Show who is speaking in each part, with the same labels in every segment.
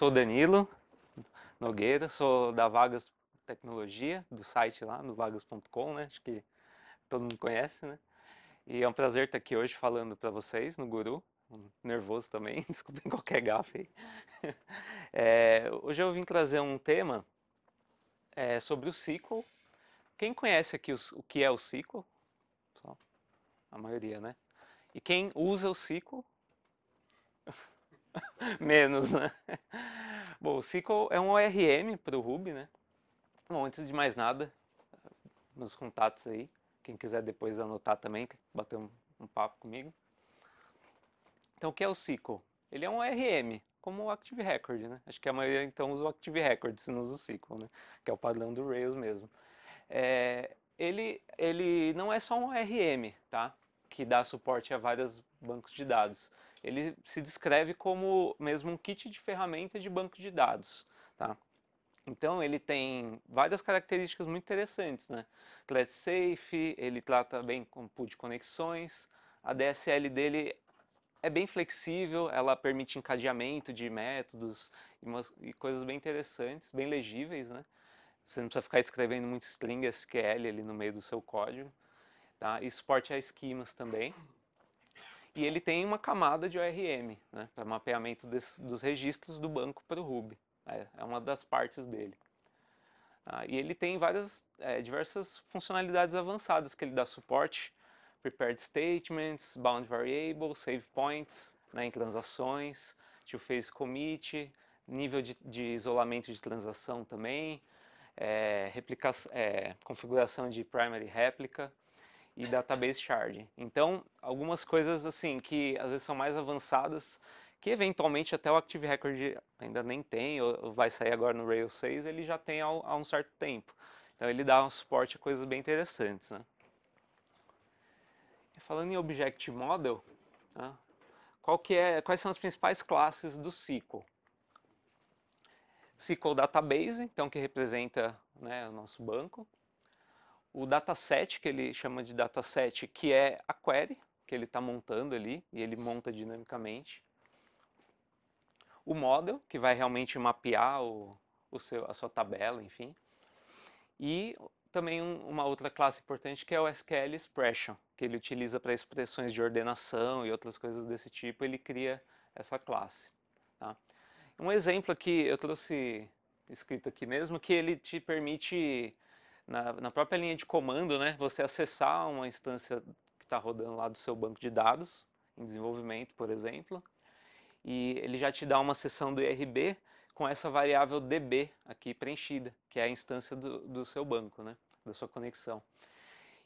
Speaker 1: sou Danilo Nogueira, sou da Vagas Tecnologia, do site lá, no vagas.com, né? Acho que todo mundo conhece, né? E é um prazer estar aqui hoje falando para vocês no Guru. Nervoso também, desculpem qualquer gafe aí. É, hoje eu vim trazer um tema é, sobre o SQL. Quem conhece aqui os, o que é o SQL? A maioria, né? E quem usa o SQL? Menos, né? Bom, o SQL é um ORM para o Ruby, né? Bom, antes de mais nada, meus contatos aí, quem quiser depois anotar também, bater um, um papo comigo. Então, o que é o SQL? Ele é um ORM, como o Active Record, né? Acho que a maioria então usa o Active Record, se não usa o SQL, né? Que é o padrão do Rails mesmo. É, ele, ele não é só um ORM, tá? Que dá suporte a vários bancos de dados ele se descreve como mesmo um kit de ferramenta de banco de dados. Tá? Então ele tem várias características muito interessantes, né? Clat Safe, ele trata tá bem com pool de conexões, a DSL dele é bem flexível, ela permite encadeamento de métodos e, umas, e coisas bem interessantes, bem legíveis, né? Você não precisa ficar escrevendo muito string SQL ali no meio do seu código, tá? E suporte a esquemas também. E ele tem uma camada de ORM, né, para mapeamento des, dos registros do banco para o Ruby É, é, uma das partes dele. Ah, e ele tem várias, é, diversas funcionalidades avançadas que ele dá suporte, prepared statements, bound variables, save points né, em transações, two-phase commit, nível de, de, isolamento de transação também, é, replica, é, configuração de primary replica, e database shard. Então, algumas coisas assim que às vezes são mais avançadas, que eventualmente até o Active Record ainda nem tem, ou vai sair agora no Rails 6, ele já tem há um certo tempo. Então ele dá um suporte a coisas bem interessantes, né? falando em Object Model, né? Qual que é, quais são as principais classes do SQL? SQL Database, então que representa né, o nosso banco o dataset, que ele chama de dataset, que é a query que ele está montando ali, e ele monta dinamicamente. O model, que vai realmente mapear o, o seu, a sua tabela, enfim. E também um, uma outra classe importante que é o SQL Expression, que ele utiliza para expressões de ordenação e outras coisas desse tipo, ele cria essa classe. Tá? Um exemplo aqui, eu trouxe escrito aqui mesmo, que ele te permite na, na própria linha de comando, né, você acessar uma instância que está rodando lá do seu banco de dados, em desenvolvimento, por exemplo, e ele já te dá uma sessão do IRB com essa variável DB aqui preenchida, que é a instância do, do seu banco, né, da sua conexão.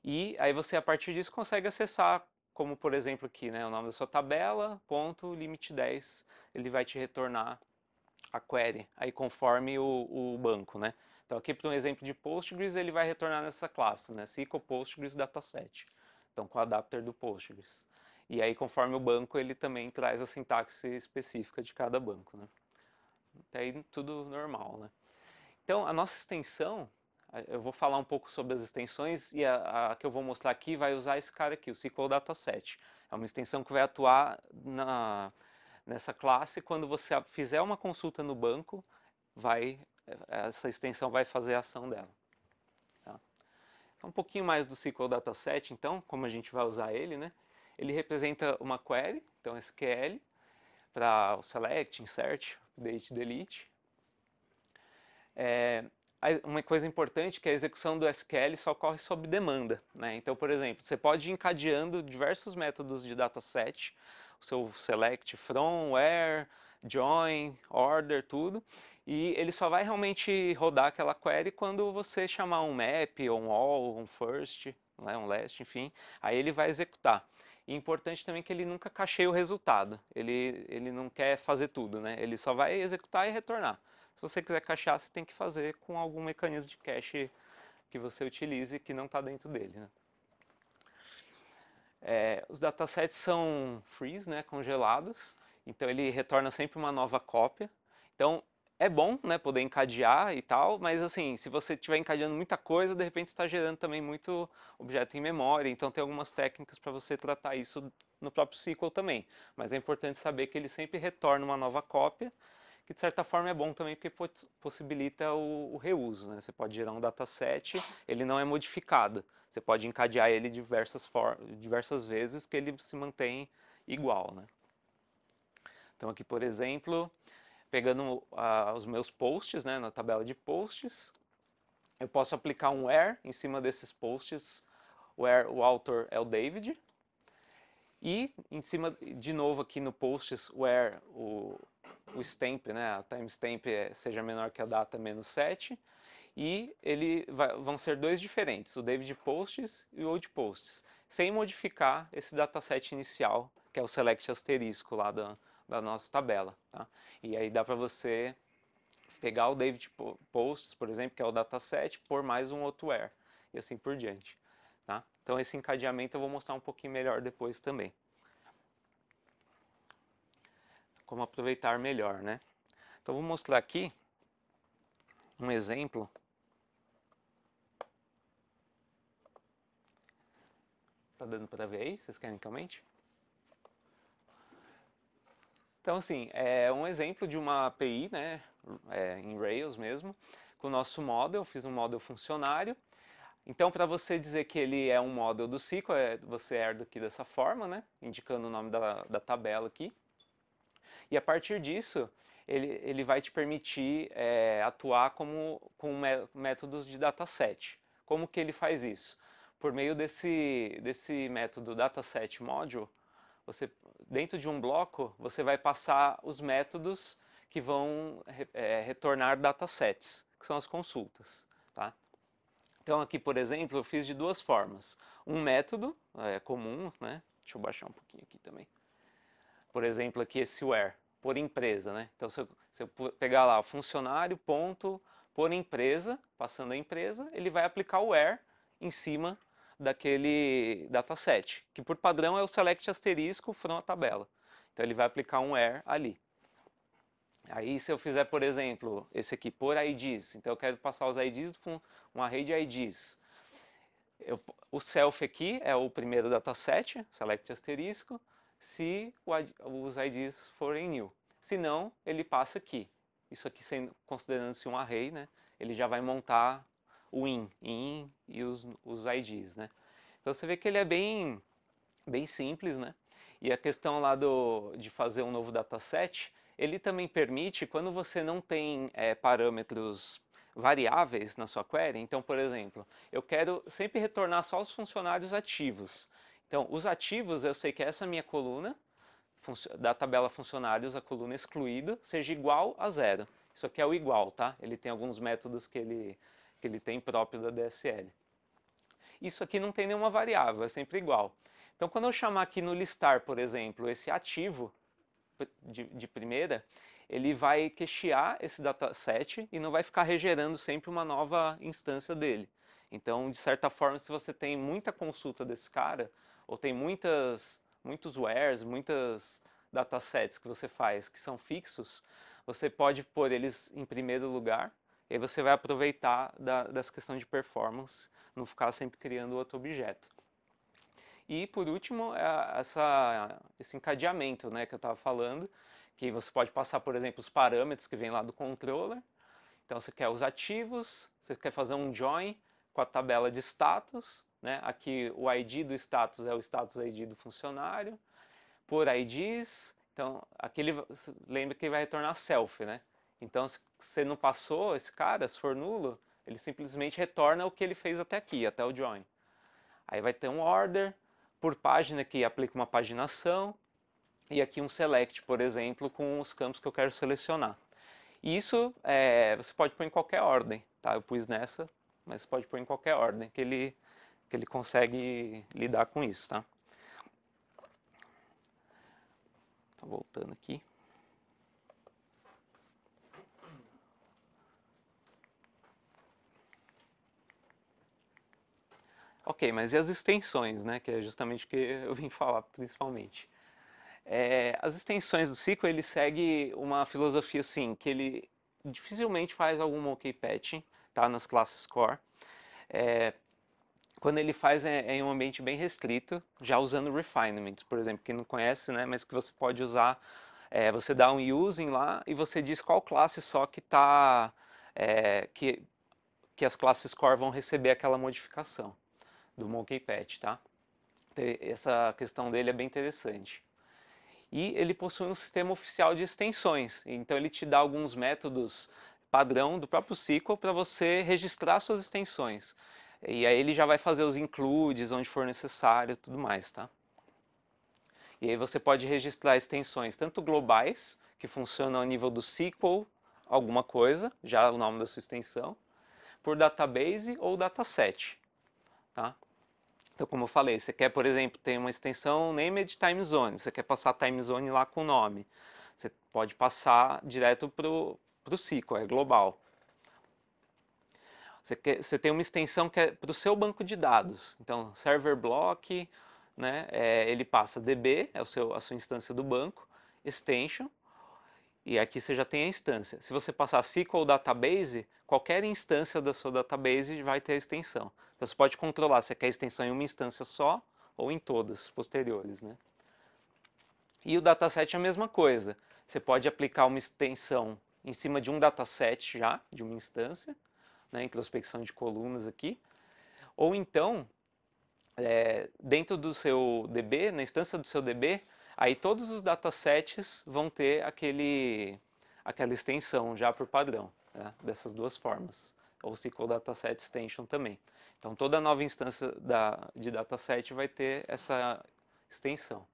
Speaker 1: E aí você, a partir disso, consegue acessar, como por exemplo aqui, né, o nome da sua tabela, ponto, limite 10, ele vai te retornar a query, aí conforme o, o banco, né. Então aqui para um exemplo de Postgres, ele vai retornar nessa classe, né? SQL Postgres Dataset. Então com o adapter do Postgres. E aí conforme o banco, ele também traz a sintaxe específica de cada banco, né? Até aí tudo normal, né? Então a nossa extensão, eu vou falar um pouco sobre as extensões e a, a que eu vou mostrar aqui vai usar esse cara aqui, o SQL Dataset. É uma extensão que vai atuar na, nessa classe quando você fizer uma consulta no banco, vai essa extensão vai fazer a ação dela. Tá? Então, um pouquinho mais do SQL Dataset, então, como a gente vai usar ele, né? Ele representa uma query, então SQL, para o select, insert, update, delete. É, uma coisa importante é que a execução do SQL só ocorre sob demanda. Né? Então, por exemplo, você pode ir encadeando diversos métodos de dataset, o seu select from, where, join, order, tudo, e ele só vai realmente rodar aquela query quando você chamar um map, ou um all, um first, né, um last, enfim. Aí ele vai executar. E é importante também que ele nunca cacheie o resultado. Ele, ele não quer fazer tudo, né? Ele só vai executar e retornar. Se você quiser cachear, você tem que fazer com algum mecanismo de cache que você utilize que não está dentro dele, né? É, os datasets são freeze, né, congelados, então ele retorna sempre uma nova cópia. Então, é bom, né, poder encadear e tal, mas assim, se você estiver encadeando muita coisa, de repente está gerando também muito objeto em memória, então tem algumas técnicas para você tratar isso no próprio SQL também. Mas é importante saber que ele sempre retorna uma nova cópia, que de certa forma é bom também porque possibilita o, o reuso, né? Você pode gerar um dataset, ele não é modificado, você pode encadear ele diversas, diversas vezes que ele se mantém igual, né? Então aqui, por exemplo, pegando uh, os meus posts, né, na tabela de posts, eu posso aplicar um where em cima desses posts, where o autor é o David, e em cima, de novo aqui no posts, where o, o stamp, né, a timestamp é, seja menor que a data menos 7, e ele vai, vão ser dois diferentes, o David Posts e o Old Posts, sem modificar esse dataset inicial, que é o select asterisco lá da, da nossa tabela. Tá? E aí dá para você pegar o David Posts, por exemplo, que é o dataset, por mais um outro where e assim por diante. Tá? Então esse encadeamento eu vou mostrar um pouquinho melhor depois também. Como aproveitar melhor, né? Então vou mostrar aqui um exemplo Tá dando para ver aí? Vocês querem que aumente? Então, assim, é um exemplo de uma API, né, é, em Rails mesmo, com o nosso model, fiz um model funcionário. Então, para você dizer que ele é um model do SQL, é, você herda aqui dessa forma, né, indicando o nome da, da tabela aqui. E a partir disso, ele, ele vai te permitir é, atuar como, com métodos de dataset. Como que ele faz isso? Por meio desse, desse método dataset module, você, dentro de um bloco, você vai passar os métodos que vão é, retornar datasets, que são as consultas. Tá? Então aqui, por exemplo, eu fiz de duas formas. Um método é, comum, né? deixa eu baixar um pouquinho aqui também. Por exemplo, aqui esse where, por empresa. Né? Então se eu, se eu pegar lá funcionário, ponto, por empresa, passando a empresa, ele vai aplicar o where em cima daquele dataset, que por padrão é o select asterisco from a tabela. Então ele vai aplicar um where ali. Aí se eu fizer, por exemplo, esse aqui, por IDs, então eu quero passar os IDs do um array de IDs. Eu, o self aqui é o primeiro dataset, select asterisco, se o, os IDs forem new. Se não, ele passa aqui. Isso aqui, considerando-se um array, né, ele já vai montar o in, in e os, os IDs, né? Então você vê que ele é bem, bem simples, né? E a questão lá do, de fazer um novo dataset, ele também permite, quando você não tem é, parâmetros variáveis na sua query, então, por exemplo, eu quero sempre retornar só os funcionários ativos. Então, os ativos, eu sei que é essa minha coluna, da tabela funcionários, a coluna excluído seja igual a zero. Isso aqui é o igual, tá? Ele tem alguns métodos que ele que ele tem próprio da DSL. Isso aqui não tem nenhuma variável, é sempre igual. Então, quando eu chamar aqui no listar, por exemplo, esse ativo de, de primeira, ele vai cachear esse dataset e não vai ficar regenerando sempre uma nova instância dele. Então, de certa forma, se você tem muita consulta desse cara, ou tem muitas, muitos wares, muitas datasets que você faz que são fixos, você pode pôr eles em primeiro lugar e aí você vai aproveitar da, dessa questão de performance, não ficar sempre criando outro objeto. E por último, é, essa, esse encadeamento né, que eu estava falando, que você pode passar, por exemplo, os parâmetros que vem lá do controller. Então você quer os ativos, você quer fazer um join com a tabela de status, né? aqui o ID do status é o status ID do funcionário, por IDs, então aqui ele, lembra que ele vai retornar self, né? Então, se você não passou esse cara, se for nulo, ele simplesmente retorna o que ele fez até aqui, até o join. Aí vai ter um order por página que aplica uma paginação e aqui um select, por exemplo, com os campos que eu quero selecionar. E isso é, você pode pôr em qualquer ordem, tá? Eu pus nessa, mas você pode pôr em qualquer ordem que ele, que ele consegue lidar com isso, tá? Tá voltando aqui. Ok, mas e as extensões, né? Que é justamente o que eu vim falar principalmente. É, as extensões do SQL, ele segue uma filosofia assim, que ele dificilmente faz algum OK patching, tá? Nas classes core. É, quando ele faz é, é, em um ambiente bem restrito, já usando refinements, por exemplo, quem não conhece, né? Mas que você pode usar, é, você dá um using lá e você diz qual classe só que tá, é, que, que as classes core vão receber aquela modificação do Monkey Pet, tá? Essa questão dele é bem interessante. E ele possui um sistema oficial de extensões, então ele te dá alguns métodos padrão do próprio SQL para você registrar suas extensões. E aí ele já vai fazer os includes onde for necessário, e tudo mais, tá? E aí você pode registrar extensões tanto globais, que funcionam a nível do SQL, alguma coisa, já o nome da sua extensão, por database ou dataset. Tá? Então, como eu falei, você quer, por exemplo, ter uma extensão named time zone, você quer passar time zone lá com o nome. Você pode passar direto para o SQL, é global. Você, quer, você tem uma extensão que é para o seu banco de dados. Então, server block, né, é, ele passa DB, é o seu, a sua instância do banco, extension, e aqui você já tem a instância. Se você passar SQL Database, qualquer instância da sua database vai ter a extensão. Então você pode controlar se quer a extensão em uma instância só ou em todas posteriores. Né? E o dataset é a mesma coisa. Você pode aplicar uma extensão em cima de um dataset já, de uma instância, né, introspecção de colunas aqui, ou então, é, dentro do seu DB, na instância do seu DB, Aí todos os datasets vão ter aquele, aquela extensão já por padrão, né? dessas duas formas, ou SQL Dataset Extension também. Então toda nova instância da, de dataset vai ter essa extensão.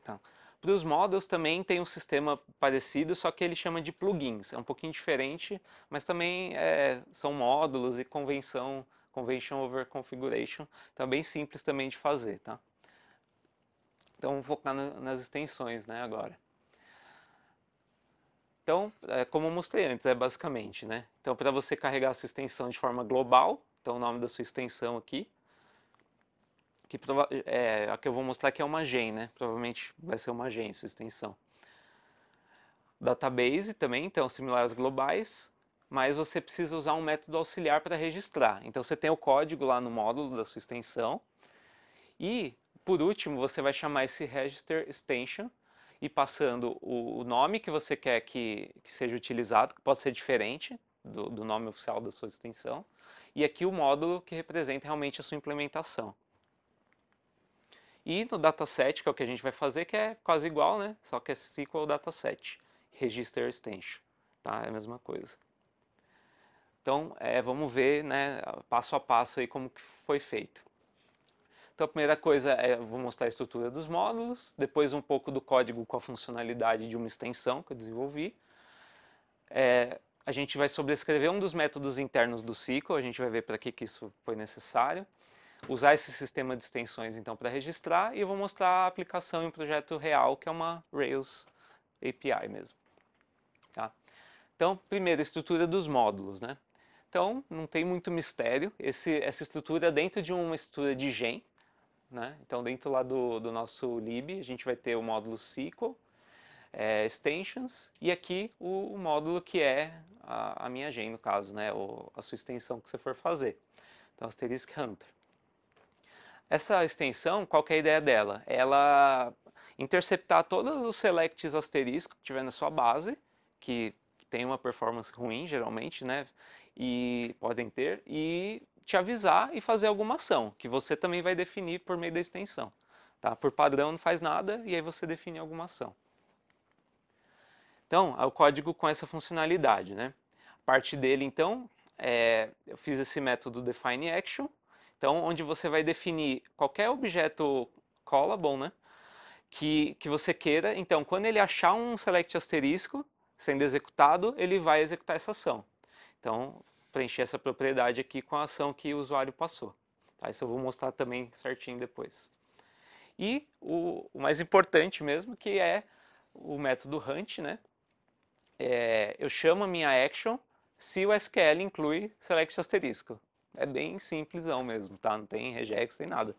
Speaker 1: Então, para os models também tem um sistema parecido, só que ele chama de plugins. É um pouquinho diferente, mas também é, são módulos e convenção, convention over configuration. Então é bem simples também de fazer, tá? Então, focar nas extensões, né, agora. Então, é como eu mostrei antes, é basicamente, né? Então, para você carregar a sua extensão de forma global, então o nome da sua extensão aqui, que é, a que eu vou mostrar aqui é uma gen, né? Provavelmente vai ser uma gen sua extensão. Database também, então similares globais, mas você precisa usar um método auxiliar para registrar. Então você tem o código lá no módulo da sua extensão e por último, você vai chamar esse register extension e passando o, nome que você quer que, que, seja utilizado, que pode ser diferente do, do nome oficial da sua extensão, e aqui o módulo que representa realmente a sua implementação. E no dataset, que é o que a gente vai fazer, que é quase igual, né? Só que é SQL dataset, register extension, tá? É a mesma coisa. Então, é, vamos ver, né, passo a passo aí como que foi feito. Então a primeira coisa é, vou mostrar a estrutura dos módulos, depois um pouco do código com a funcionalidade de uma extensão que eu desenvolvi. É, a gente vai sobrescrever um dos métodos internos do SQL, a gente vai ver para que, que isso foi necessário. Usar esse sistema de extensões então para registrar e eu vou mostrar a aplicação em um projeto real que é uma Rails API mesmo. Tá? Então, primeiro, a estrutura dos módulos. Né? Então, não tem muito mistério. Esse, essa estrutura é dentro de uma estrutura de gen, né? Então, dentro lá do, do nosso lib, a gente vai ter o módulo SQL, é, extensions, e aqui o, o módulo que é a, a, minha gen, no caso, né? o, a sua extensão que você for fazer. Então, asterisk é hunter. Essa extensão, qual é a ideia dela? Ela interceptar todos os selects asterisco que tiver na sua base, que tem uma performance ruim geralmente, né? E podem ter, e te avisar e fazer alguma ação, que você também vai definir por meio da extensão. Tá? Por padrão não faz nada e aí você define alguma ação. Então, é o código com essa funcionalidade. Né? A parte dele, então, é, eu fiz esse método define action, então onde você vai definir qualquer objeto callable, né? Que, que você queira. Então, quando ele achar um select asterisco sendo executado, ele vai executar essa ação. Então, preencher essa propriedade aqui com a ação que o usuário passou. Tá? Isso eu vou mostrar também certinho depois. E o, o mais importante mesmo, que é o método hunt, né? É, eu chamo a minha action se o SQL inclui select asterisco. É bem simplesão mesmo, tá? Não tem regex, tem nada.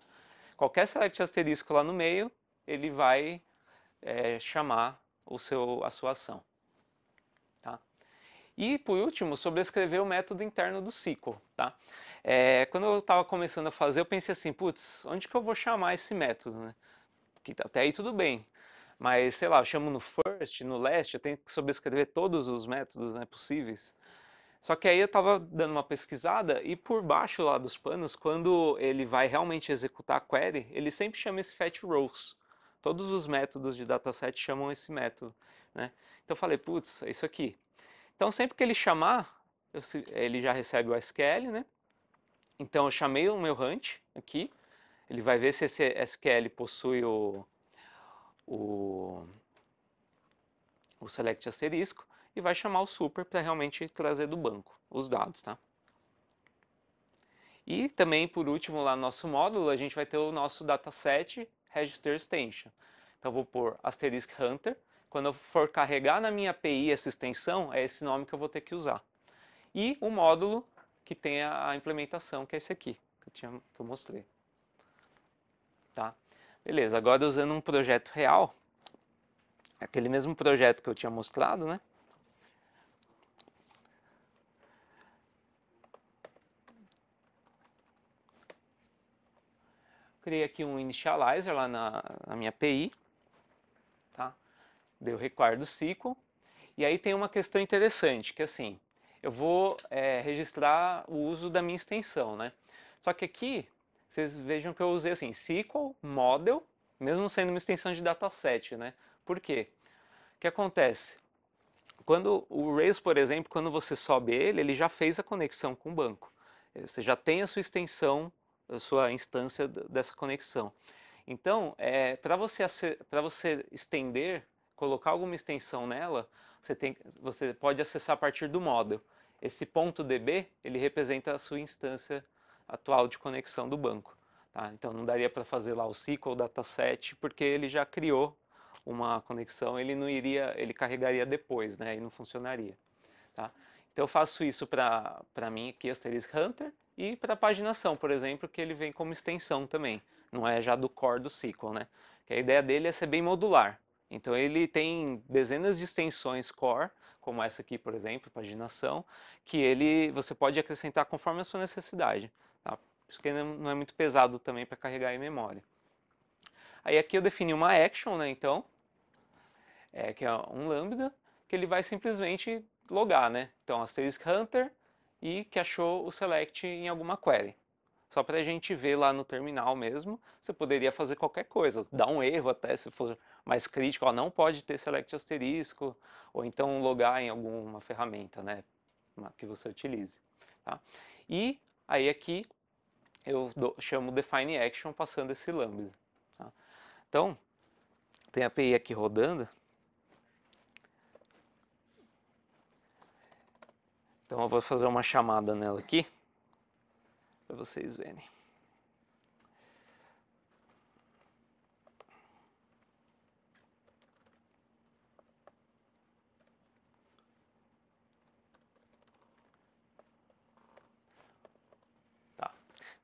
Speaker 1: Qualquer select asterisco lá no meio, ele vai é, chamar o seu, a sua ação. E por último, sobre escrever o método interno do SQL. Tá? É, quando eu estava começando a fazer, eu pensei assim, putz, onde que eu vou chamar esse método? Né? Que até aí tudo bem. Mas, sei lá, eu chamo no first, no last, eu tenho que sobrescrever todos os métodos né, possíveis. Só que aí eu estava dando uma pesquisada e por baixo lá dos panos, quando ele vai realmente executar a query, ele sempre chama esse fetch rows. Todos os métodos de dataset chamam esse método, né? Então eu falei, putz, é isso aqui. Então, sempre que ele chamar, eu, ele já recebe o SQL, né? Então, eu chamei o meu hunt aqui, ele vai ver se esse SQL possui o, o, o select asterisco e vai chamar o super para realmente trazer do banco os dados, tá? E também, por último, lá no nosso módulo, a gente vai ter o nosso dataset register extension. Então, vou pôr asterisk hunter, quando eu for carregar na minha API essa extensão, é esse nome que eu vou ter que usar. E o módulo que tem a implementação, que é esse aqui, que eu, tinha, que eu mostrei. Tá? Beleza, agora usando um projeto real, aquele mesmo projeto que eu tinha mostrado, né? Criei aqui um initializer lá na, na minha API. Deu require do SQL. E aí tem uma questão interessante, que assim, eu vou é, registrar o uso da minha extensão, né? Só que aqui, vocês vejam que eu usei assim, SQL model, mesmo sendo uma extensão de dataset, né? Por quê? O que acontece? Quando o Rails, por exemplo, quando você sobe ele, ele já fez a conexão com o banco. Você já tem a sua extensão, a sua instância dessa conexão. Então, é, para você, você estender colocar alguma extensão nela, você, tem, você pode acessar a partir do model. Esse ponto DB, ele representa a sua instância atual de conexão do banco. Tá? Então não daria para fazer lá o SQL dataset, porque ele já criou uma conexão, ele não iria, ele carregaria depois, né? E não funcionaria. Tá? Então eu faço isso para mim aqui, Asterisk Hunter, e para a paginação, por exemplo, que ele vem como extensão também. Não é já do core do SQL, né? Que a ideia dele é ser bem modular. Então ele tem dezenas de extensões core, como essa aqui, por exemplo, paginação, que ele você pode acrescentar conforme a sua necessidade. Tá? Isso que não é muito pesado também para carregar em memória. Aí aqui eu defini uma action, né, então, é, que é um lambda, que ele vai simplesmente logar, né? Então, asterisk hunter e que achou o select em alguma query. Só para a gente ver lá no terminal mesmo, você poderia fazer qualquer coisa, dar um erro até se for mais crítico, ó, não pode ter select asterisco, ou então logar em alguma ferramenta né, que você utilize. Tá? E aí aqui eu do, chamo define action passando esse lambda. Tá? Então, tem a API aqui rodando. Então eu vou fazer uma chamada nela aqui, para vocês verem.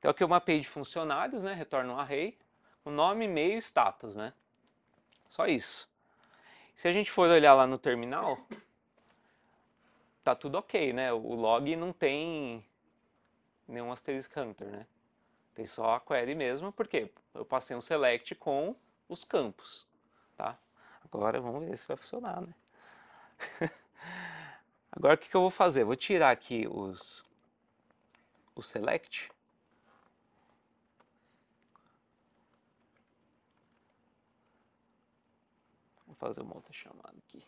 Speaker 1: Então aqui é uma de funcionários, né? Retorna um array, o nome, e-mail, status, né? Só isso. Se a gente for olhar lá no terminal, tá tudo ok, né? O log não tem nenhum asterisk hunter, né? Tem só a query mesmo, porque eu passei um select com os campos, tá? Agora vamos ver se vai funcionar, né? Agora o que, que eu vou fazer? Vou tirar aqui os o select fazer uma outra chamada aqui.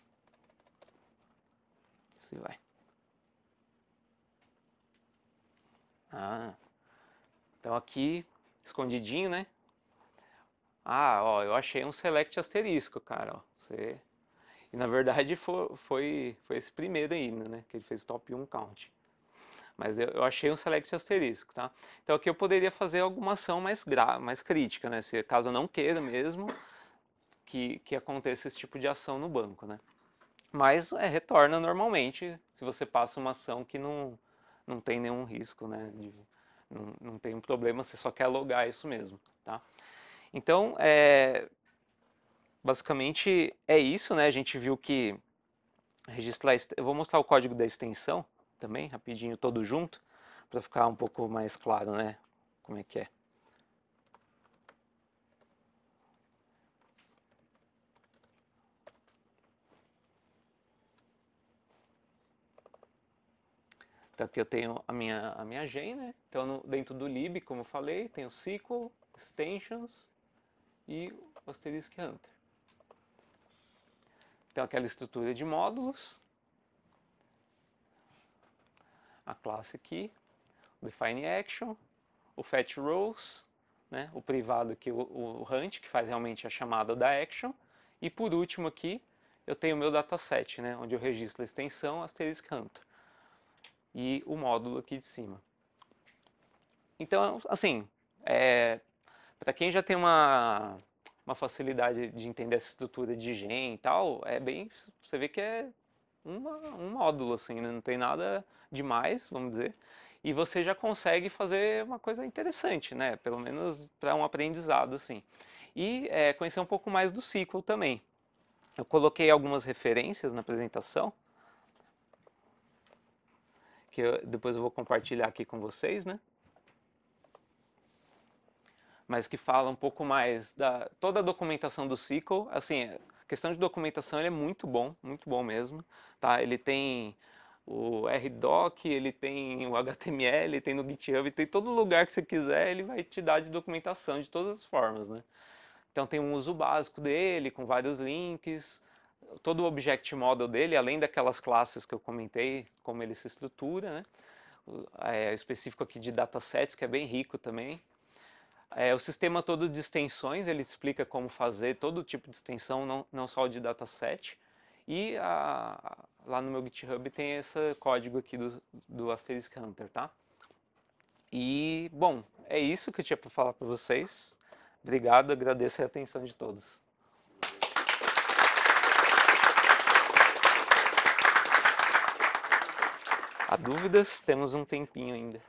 Speaker 1: Assim vai. Ah. Então aqui, escondidinho, né? Ah, ó, eu achei um select asterisco, cara, ó. Você... E na verdade foi, foi, foi esse primeiro aí, né? Que ele fez top 1 count. Mas eu, eu achei um select asterisco, tá? Então aqui eu poderia fazer alguma ação mais, gra mais crítica, né? Se caso eu não queira mesmo que, que aconteça esse tipo de ação no banco, né? Mas é, retorna normalmente se você passa uma ação que não, não tem nenhum risco, né? De, não, não tem um problema, você só quer logar isso mesmo, tá? Então, é, basicamente é isso, né? A gente viu que registrar... Eu vou mostrar o código da extensão também, rapidinho, todo junto, para ficar um pouco mais claro, né? Como é que é. Então tá, aqui eu tenho a minha, a minha gen, né? Então no, dentro do lib, como eu falei, tenho SQL, extensions e o asterisk hunter. Então aquela estrutura de módulos, a classe aqui, o define action, o fetch rows, né? o privado aqui, o, o hunt, que faz realmente a chamada da action, e por último aqui, eu tenho o meu dataset, né? onde eu registro a extensão asterisk hunter e o módulo aqui de cima. Então, assim, é, para quem já tem uma, uma facilidade de entender essa estrutura de gen e tal, é bem, você vê que é uma, um módulo, assim, né? não tem nada demais, vamos dizer, e você já consegue fazer uma coisa interessante, né? Pelo menos para um aprendizado, assim. E é, conhecer um pouco mais do SQL também. Eu coloquei algumas referências na apresentação, que eu, depois eu vou compartilhar aqui com vocês, né? Mas que fala um pouco mais da toda a documentação do SQL, assim, a questão de documentação ele é muito bom, muito bom mesmo, tá? Ele tem o RDoc, ele tem o HTML, ele tem no GitHub, ele tem todo lugar que você quiser, ele vai te dar de documentação de todas as formas, né? Então tem um uso básico dele, com vários links, todo o object model dele, além daquelas classes que eu comentei, como ele se estrutura, né? É, específico aqui de datasets, que é bem rico também. É, o sistema todo de extensões, ele explica como fazer todo tipo de extensão, não, não só de dataset. E a, a, lá no meu GitHub tem esse código aqui do, do Asterisk Hunter, tá? E, bom, é isso que eu tinha para falar para vocês. Obrigado, agradeço a atenção de todos. Há dúvidas? Temos um tempinho ainda.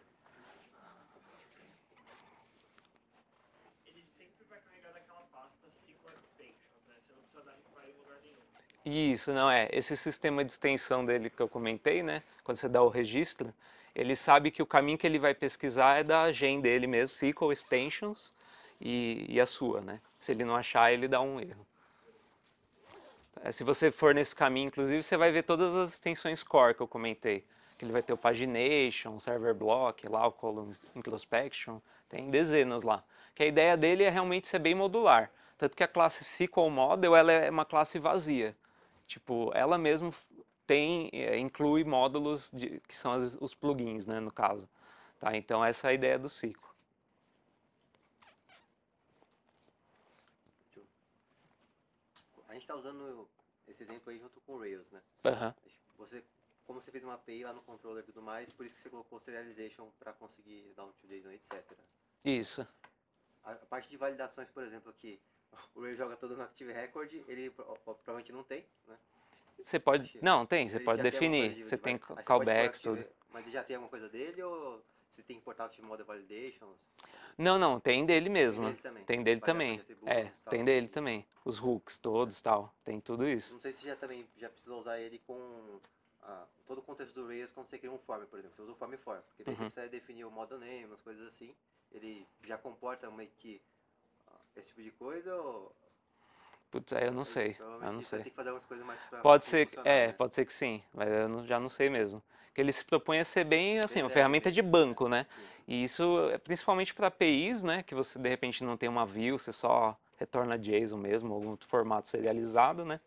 Speaker 1: Isso, não é. Esse sistema de extensão dele que eu comentei, né? Quando você dá o registro, ele sabe que o caminho que ele vai pesquisar é da gen dele mesmo, SQL extensions e, e a sua, né? Se ele não achar, ele dá um erro. É, se você for nesse caminho, inclusive, você vai ver todas as extensões core que eu comentei que ele vai ter o pagination, server block, lá o column introspection, tem dezenas lá. Que a ideia dele é realmente ser bem modular, tanto que a classe SQL Model ela é uma classe vazia. Tipo, ela mesmo tem é, inclui módulos de, que são as, os plugins, né, no caso. Tá? Então essa é a ideia do SQL.
Speaker 2: A gente está usando esse exemplo aí junto com o Rails, né? Uhum. Você como você fez uma API lá no controller e tudo mais, por isso que você colocou serialization para conseguir dar um JSON, etc. Isso. A, a, parte de validações, por exemplo, aqui, o Ray joga todo no Active Record, ele pro, provavelmente não tem, né?
Speaker 1: Você pode. Acho, não, tem, você pode definir. De, você de, tem callbacks, você active, tudo.
Speaker 2: Mas ele já tem alguma coisa dele ou você tem que importar o model validations?
Speaker 1: Não, não, tem dele mesmo. Tem dele também. Tem dele também. De é, tem dele também. Os hooks todos é. tal. Tem tudo isso. Não
Speaker 2: sei se já também já precisou usar ele com a, todo o contexto do Rails quando você cria um form, por exemplo. Você usa o form for, porque daí uhum. você precisa definir o model name, umas coisas assim. Ele já comporta meio que uh, esse tipo de coisa ou...
Speaker 1: Putz, eu não sei. Eu não sei. pode ser, é, né? pode ser que sim, mas eu não, já não sei mesmo. Que ele se propõe a ser bem assim, uma é ferramenta de banco, né? Sim. E isso é principalmente para APIs, né, que você de repente não tem uma view, você só retorna JSON mesmo, algum formato serializado, né?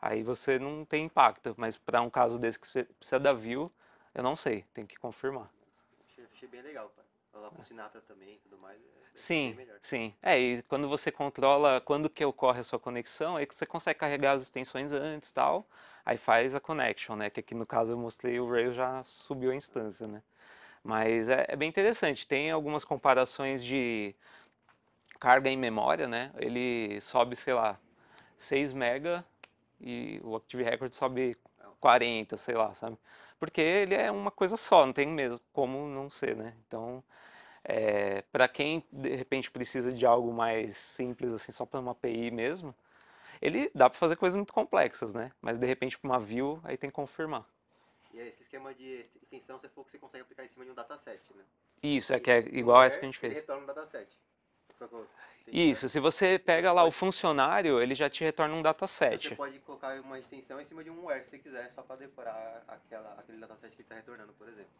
Speaker 1: aí você não tem impacto. Mas para um caso desse que você precisa da view, eu não sei, tem que confirmar.
Speaker 2: Achei, achei bem legal, pai. Lá com Sinatra também
Speaker 1: e tudo mais. É, sim, sim. É, e quando você controla quando que ocorre a sua conexão, aí é você consegue carregar as extensões antes tal, aí faz a connection, né? Que aqui no caso eu mostrei o Rails já subiu a instância, né? Mas é, é bem interessante, tem algumas comparações de carga em memória, né? Ele sobe, sei lá, 6 mega e o Active Record sobe 40, sei lá, sabe? Porque ele é uma coisa só, não tem mesmo como não ser, né? Então, é, para quem de repente precisa de algo mais simples, assim, só para uma API mesmo, ele dá para fazer coisas muito complexas, né? Mas de repente para uma view, aí tem que confirmar. E
Speaker 2: esse esquema de extensão, você falou que você consegue aplicar em cima de um dataset, né?
Speaker 1: Isso, é que é igual a essa que a gente fez. Ele
Speaker 2: retorna um dataset. Isso, se
Speaker 1: você pega lá o funcionário, ele já te retorna um dataset. Então, você pode
Speaker 2: colocar uma extensão em cima de um where se quiser, só para decorar aquela, aquele dataset que está retornando, por exemplo.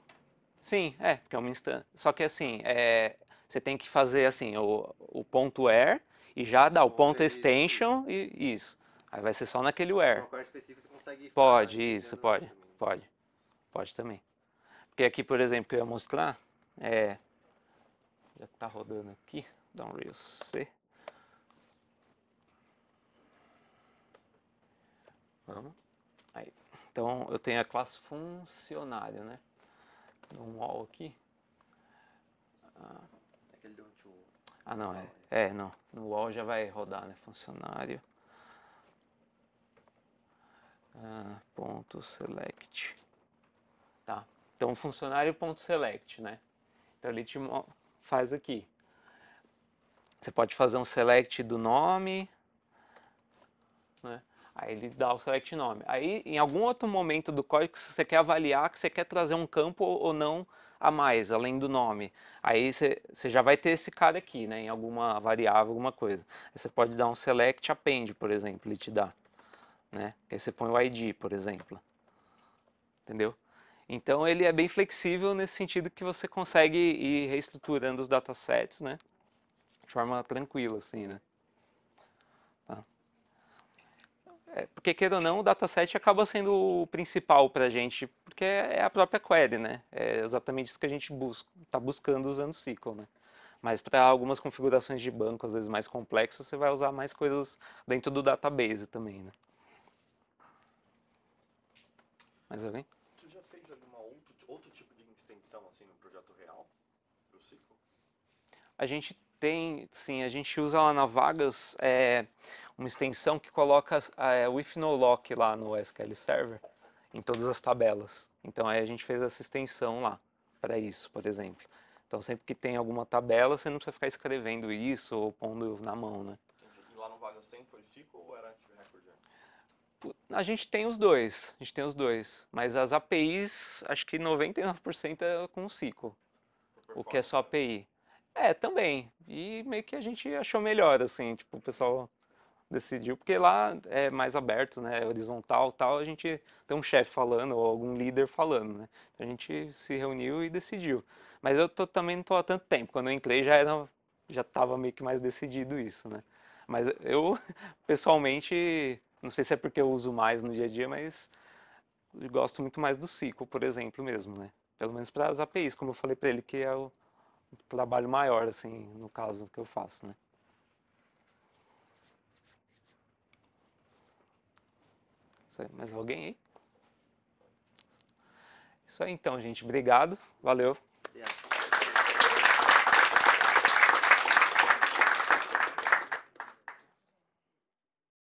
Speaker 1: Sim, é, porque é uma instância. Só que assim, é, você tem que fazer assim, o, o ponto where e já dá o, ponto extension e isso. Aí vai ser só naquele então, where. Pode, isso, pode, pode. Pode também. Porque aqui, por exemplo, que eu ia mostrar, é, já está rodando aqui. Então, c Vamos. Aí. Então eu tenho a classe funcionário, né? Um all aqui. Ah. ah, não, é. é, é, não. No wall já vai rodar, né? Funcionário. Ah, ponto select. Tá. Então funcionário ponto select, né? Então ele te faz aqui. Você pode fazer um select do nome, né? aí ele dá o select nome. Aí, em algum outro momento do código, você quer avaliar que você quer trazer um campo ou não a mais, além do nome. Aí você, já vai ter esse cara aqui, né, em alguma variável, alguma coisa. Aí você pode dar um select append, por exemplo, ele te dá. Né? Aí você põe o ID, por exemplo. Entendeu? Então ele é bem flexível nesse sentido que você consegue ir reestruturando os datasets, né? de forma tranquila, assim, né? Tá. É, porque, queira ou não, o dataset acaba sendo o principal para a gente, porque é a própria query, né? É exatamente isso que a gente está buscando usando SQL, né? Mas para algumas configurações de banco, às vezes mais complexas, você vai usar mais coisas dentro do database também, né? Mais alguém?
Speaker 2: Tu já fez algum outro, outro tipo de extensão assim no projeto real para o SQL?
Speaker 1: A gente tem, sim, a gente usa lá na Vagas é, uma extensão que coloca é, o if no lock lá no SQL Server em todas as tabelas. Então aí a gente fez essa extensão lá para isso, por exemplo. Então sempre que tem alguma tabela, você não precisa ficar escrevendo isso ou pondo na mão, né?
Speaker 2: E lá no Vagas foi SQL ou era
Speaker 1: Record a gente tem os dois, a gente tem os dois, mas as APIs, acho que 99% é com SQL, o que é só API. É, também. E meio que a gente achou melhor, assim, tipo, o pessoal decidiu, porque lá é mais aberto, né, horizontal tal, a gente tem um chefe falando ou algum líder falando, né, então, a gente se reuniu e decidiu. Mas eu tô, também não tô há tanto tempo, quando eu entrei já era, já tava meio que mais decidido isso, né. Mas eu, pessoalmente, não sei se é porque eu uso mais no dia a dia, mas gosto muito mais do SQL, por exemplo, mesmo, né, pelo menos para as APIs, como eu falei para ele, que é o trabalho maior, assim, no caso que eu faço, né? Mais alguém aí? Isso aí então, gente. Obrigado. Valeu.